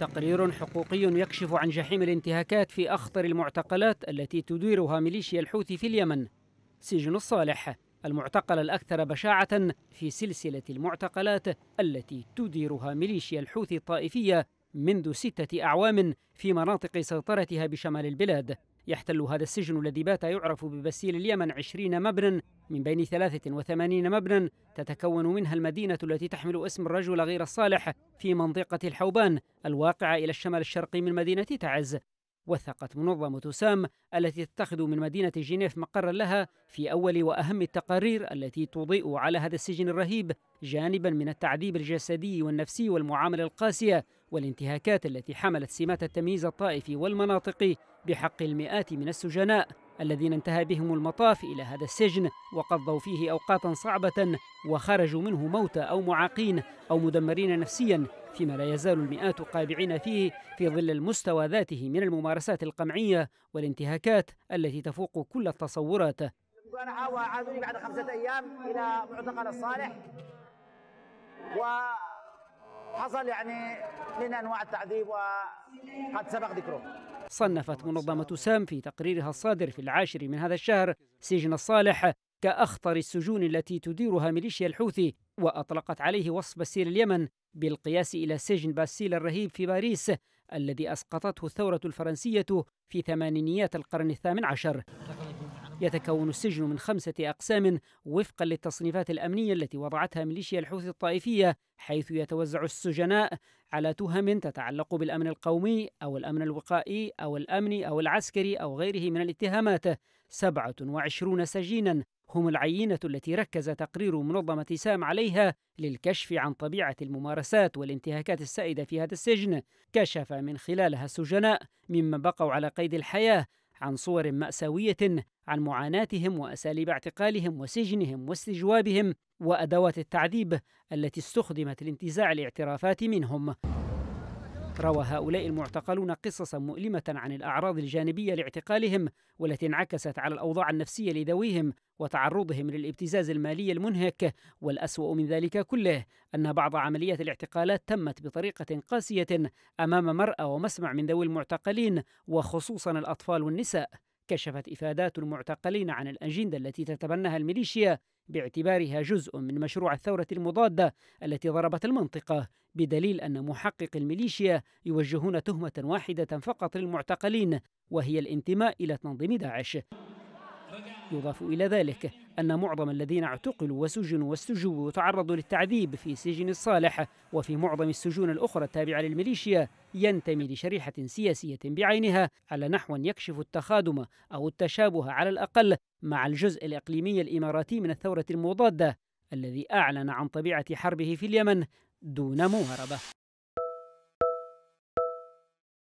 تقرير حقوقي يكشف عن جحيم الانتهاكات في أخطر المعتقلات التي تديرها ميليشيا الحوثي في اليمن سجن الصالح المعتقل الأكثر بشاعة في سلسلة المعتقلات التي تديرها ميليشيا الحوثي الطائفية منذ ستة أعوام في مناطق سيطرتها بشمال البلاد يحتل هذا السجن الذي بات يعرف ببسيل اليمن 20 مبنى من بين 83 مبنى تتكون منها المدينة التي تحمل اسم الرجل غير الصالح في منطقة الحوبان الواقعة إلى الشمال الشرقي من مدينة تعز وثقت منظمة سام التي تتخذ من مدينة جنيف مقرا لها في أول وأهم التقارير التي تضيء على هذا السجن الرهيب جانبا من التعذيب الجسدي والنفسي والمعاملة القاسية والانتهاكات التي حملت سمات التمييز الطائفي والمناطقي بحق المئات من السجناء الذين انتهى بهم المطاف إلى هذا السجن وقضوا فيه أوقاتا صعبة وخرجوا منه موتى أو معاقين أو مدمرين نفسيا فيما لا يزال المئات قابعين فيه في ظل المستوى ذاته من الممارسات القمعية والانتهاكات التي تفوق كل التصورات أنا عادوني بعد خمسة أيام إلى معتقل الصالح وحصل يعني من أنواع التعذيب وقد سبق ذكره صنفت منظمة سام في تقريرها الصادر في العاشر من هذا الشهر سجن الصالح كأخطر السجون التي تديرها ميليشيا الحوثي وأطلقت عليه وصف بسير اليمن بالقياس إلى سجن باسيل الرهيب في باريس الذي أسقطته الثورة الفرنسية في ثمانينيات القرن الثامن عشر يتكون السجن من خمسة أقسام وفقا للتصنيفات الأمنية التي وضعتها ميليشيا الحوثي الطائفية حيث يتوزع السجناء على تهم تتعلق بالأمن القومي أو الأمن الوقائي أو الأمني أو العسكري أو غيره من الاتهامات 27 سجينا هم العينة التي ركز تقرير منظمة سام عليها للكشف عن طبيعة الممارسات والانتهاكات السائدة في هذا السجن كشف من خلالها السجناء ممن بقوا على قيد الحياة عن صور مأساوية عن معاناتهم وأساليب اعتقالهم وسجنهم واستجوابهم وأدوات التعذيب التي استخدمت لانتزاع الاعترافات منهم روى هؤلاء المعتقلون قصصا مؤلمة عن الأعراض الجانبية لاعتقالهم والتي انعكست على الأوضاع النفسية لذويهم وتعرضهم للابتزاز المالي المنهك والأسوأ من ذلك كله أن بعض عمليات الاعتقالات تمت بطريقة قاسية أمام مرأى ومسمع من ذوي المعتقلين وخصوصا الأطفال والنساء كشفت إفادات المعتقلين عن الأجندة التي تتبناها الميليشيا باعتبارها جزء من مشروع الثورة المضادة التي ضربت المنطقة بدليل أن محقق الميليشيا يوجهون تهمة واحدة فقط للمعتقلين وهي الانتماء إلى تنظيم داعش يضاف إلى ذلك أن معظم الذين اعتقلوا وسجنوا واستجوبوا وتعرضوا للتعذيب في سجن الصالح وفي معظم السجون الأخرى التابعة للميليشيا ينتمي لشريحة سياسية بعينها على نحو يكشف التخادم أو التشابه على الأقل مع الجزء الإقليمي الإماراتي من الثورة المضادة الذي أعلن عن طبيعة حربه في اليمن دون مهربة